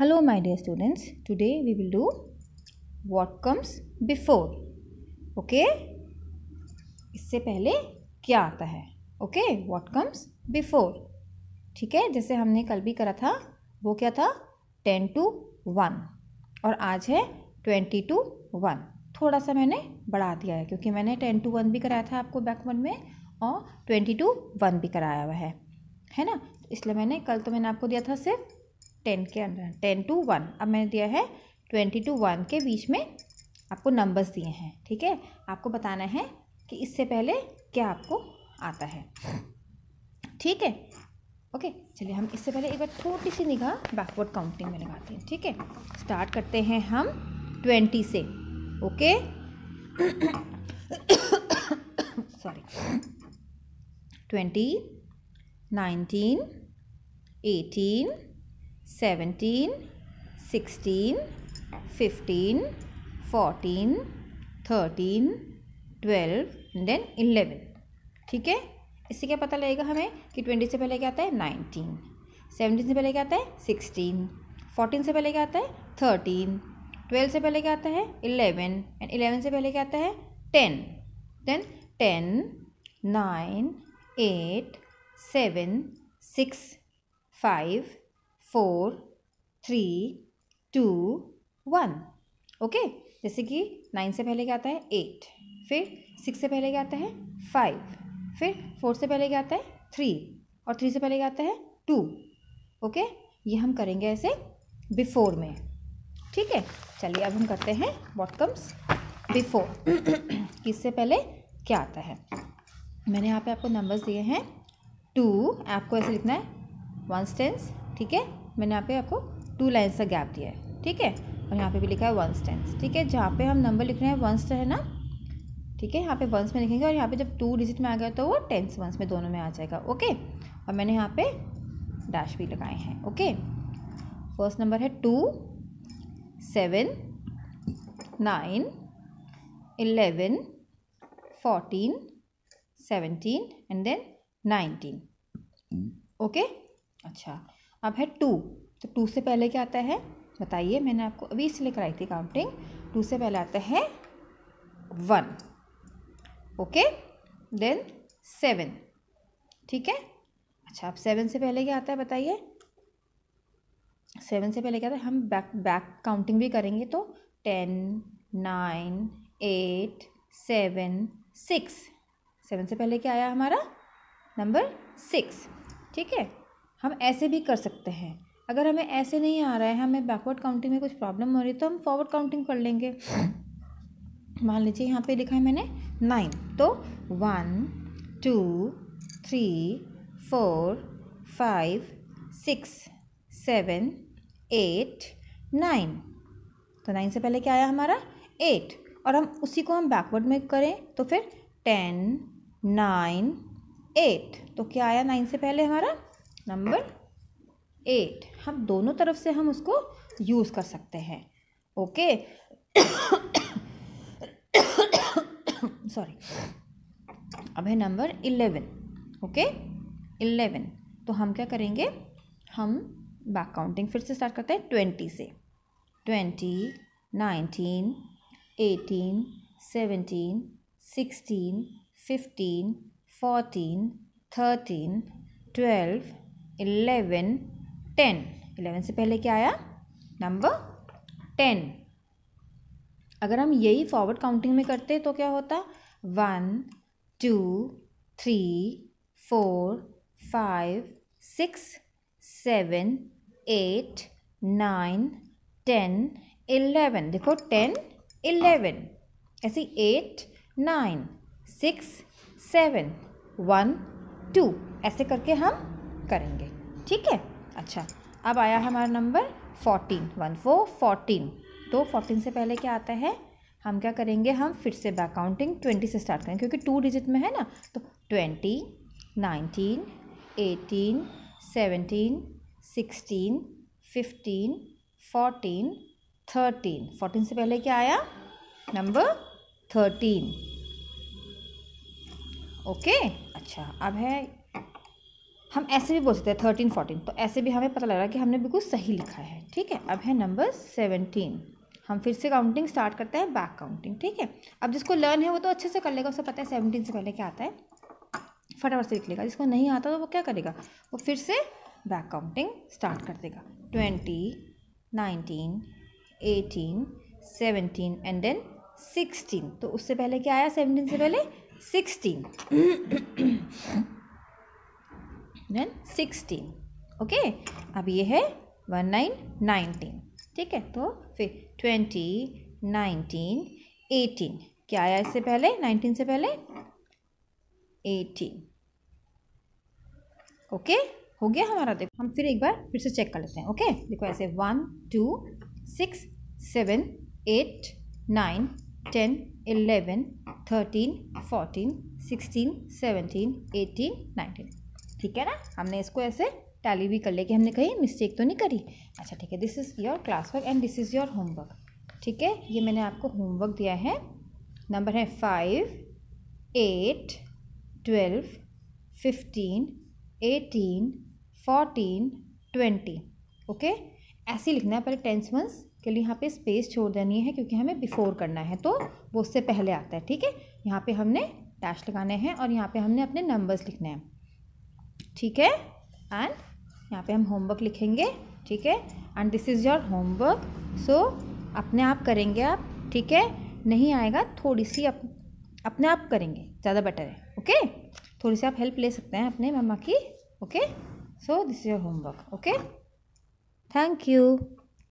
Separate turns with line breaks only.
Hello my dear students, today we will do what comes before. Okay? इससे पहले क्या आता है ओके वॉट कम्स बिफोर ठीक है जैसे हमने कल भी करा था वो क्या था टेन टू वन और आज है ट्वेंटी टू वन थोड़ा सा मैंने बढ़ा दिया है क्योंकि मैंने टेन टू वन भी कराया था आपको बैक वन में और ट्वेंटी टू वन भी कराया हुआ है है ना इसलिए मैंने कल तो मैंने आपको दिया था सिर्फ टेन के अंडर टेन टू वन अब मैंने दिया है ट्वेंटी टू वन के बीच में आपको नंबर्स दिए हैं ठीक है आपको बताना है कि इससे पहले क्या आपको आता है ठीक है ओके चलिए हम इससे पहले एक बार छोटी सी निगाह बैकवर्ड काउंटिंग में लगाते हैं ठीक है स्टार्ट करते हैं हम ट्वेंटी से okay sorry twenty nineteen eighteen seventeen sixteen fifteen fourteen thirteen twelve and then eleven ठीक है इससे क्या पता लगेगा हमें कि ट्वेंटी से पहले क्या आता है नाइनटीन सेवनटीन से पहले क्या आता है सिक्सटीन फोर्टीन से पहले क्या आता है थर्टीन ट्वेल्व से पहले क्या आता है इलेवन एंड इलेवन से पहले क्या आता है ten then ten nine eight seven six five four three two one okay जैसे कि नाइन से पहले क्या आता है एट फिर सिक्स से पहले क्या आता है फाइव फिर फोर से पहले क्या आता है थ्री और थ्री से पहले क्या आता है टू ओके ये हम करेंगे ऐसे बिफोर में ठीक है चलिए अब हम करते हैं वॉट कम्स बिफोर किससे पहले क्या आता है मैंने यहाँ पे आपको नंबर्स दिए हैं टू आपको ऐसे लिखना है वन स्टेंस ठीक है मैंने यहाँ पे आपको टू लाइन्स का गैप दिया है ठीक है और यहाँ पे भी लिखा है वंस टेंस ठीक है जहाँ पे हम नंबर लिख रहे हैं वंस तो है ना ठीक है यहाँ पे वंस में लिखेंगे और यहाँ पे जब टू डिजिट में आ गया तो वो टेंस वंस में दोनों में आ जाएगा ओके और मैंने यहाँ पे डैश भी लगाए हैं ओके फर्स्ट नंबर है two seven nine eleven fourteen seventeen and then nineteen okay अच्छा अब है टू तो टू से पहले क्या आता है बताइए मैंने आपको अभी इसलिए कराई थी काउंटिंग टू से पहले आता है वन ओके देन सेवन ठीक है अच्छा अब सेवन से पहले क्या आता है बताइए सेवन से पहले क्या आता है हम बैक बैक काउंटिंग भी करेंगे तो ten nine eight seven six seven से पहले क्या आया हमारा नंबर सिक्स ठीक है हम ऐसे भी कर सकते हैं अगर हमें ऐसे नहीं आ रहा है हमें बैकवर्ड काउंटिंग में कुछ प्रॉब्लम हो रही है तो हम फॉरवर्ड काउंटिंग कर लेंगे मान लीजिए यहाँ पे लिखा है मैंने नाइन तो one two three four five six seven eight nine तो नाइन से पहले क्या आया हमारा एट और हम उसी को हम बैकवर्ड में करें तो फिर टेन नाइन एट तो क्या आया नाइन से पहले हमारा नंबर एट हम दोनों तरफ से हम उसको यूज़ कर सकते हैं ओके सॉरी अब है नंबर इलेवन ओके इलेवन तो हम क्या करेंगे हम बैक काउंटिंग फिर से स्टार्ट करते हैं ट्वेंटी से twenty nineteen eighteen seventeen sixteen fifteen fourteen thirteen twelve eleven ten eleven से पहले क्या आया नंबर टेन अगर हम यही फॉरवर्ड काउंटिंग में करते तो क्या होता one two three four five six seven eight nine ten eleven देखो टेन इलेवन ऐसे eight nine six seven one two ऐसे करके हम करेंगे ठीक है अच्छा अब आया हमारा number fourteen one four fourteen तो फोर्टीन से पहले क्या आता है हम क्या करेंगे हम फिर से बैक काउंटिंग ट्वेंटी से स्टार्ट करेंगे क्योंकि टू डिजिट में है ना तो twenty nineteen eighteen seventeen sixteen fifteen fourteen thirteen fourteen से पहले क्या आया नंबर थर्टीन ओके अच्छा अब है हम ऐसे भी बोल सकते हैं थर्टीन फोर्टीन तो ऐसे भी हमें पता लग रहा है कि हमने बिल्कुल सही लिखा है ठीक है अब है नंबर सेवनटीन हम फिर से काउंटिंग स्टार्ट करते हैं बैक काउंटिंग ठीक है अब जिसको लर्न है वो तो अच्छे से कर लेगा उसे पता है सेवनटीन से पहले क्या आता है फटाफट से लिख लेगा जिसको नहीं आता तो वो क्या करेगा वो फिर से बैक काउंटिंग स्टार्ट कर देगा twenty nineteen eighteen seventeen and then sixteen तो उससे पहले क्या आया सेवनटीन से पहले सिक्सटीन देन सिक्सटीन ओके अब ये है वन नाइन नाइनटीन ठीक है तो फिर ट्वेंटी नाइनटीन एटीन क्या आया इससे पहले नाइनटीन से पहले एटीन ओके हो गया हमारा देखो हम फिर एक बार फिर से चेक कर लेते हैं ओके देखो ऐसे one two six seven eight nine ten eleven thirteen fourteen sixteen seventeen eighteen nineteen ठीक है ना हमने इसको ऐसे टैली भी कर लिया कि हमने कहीं मिस्टेक तो नहीं करी अच्छा ठीक है this is your class work and this is your homework ठीक है ये मैंने आपको होमवर्क दिया है नंबर है five eight twelve fifteen eighteen fourteen twenty okay ऐसे लिखना है पहले टेंस वंस के लिए यहाँ पे स्पेस छोड़ देनी है क्योंकि हमें बिफोर करना है तो वो उससे पहले आता है ठीक है यहाँ पे हमने डैश लगाने हैं और यहाँ पे हमने अपने नंबर्स लिखने हैं ठीक है एंड यहाँ पे हम होमवर्क लिखेंगे ठीक है and this is your homework so अपने आप करेंगे आप ठीक है नहीं आएगा थोड़ी सी अप, अपने आप करेंगे ज़्यादा बेटर है ओके थोड़ी सी आप हेल्प ले सकते हैं अपने मम्मा की okay so this is your homework okay thank you